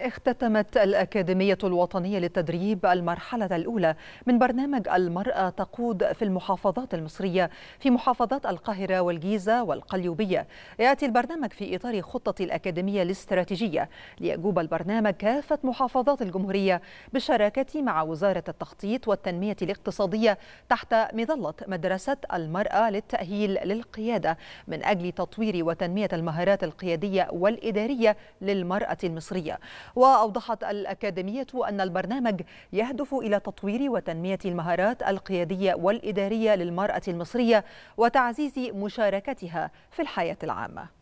اختتمت الأكاديمية الوطنية للتدريب المرحلة الأولى من برنامج المرأة تقود في المحافظات المصرية في محافظات القاهرة والجيزة والقليوبية يأتي البرنامج في إطار خطة الأكاديمية الاستراتيجية ليجوب البرنامج كافة محافظات الجمهورية بالشراكة مع وزارة التخطيط والتنمية الاقتصادية تحت مظلة مدرسة المرأة للتأهيل للقيادة من أجل تطوير وتنمية المهارات القيادية والإدارية للمرأة المصرية وأوضحت الأكاديمية أن البرنامج يهدف إلى تطوير وتنمية المهارات القيادية والإدارية للمرأة المصرية وتعزيز مشاركتها في الحياة العامة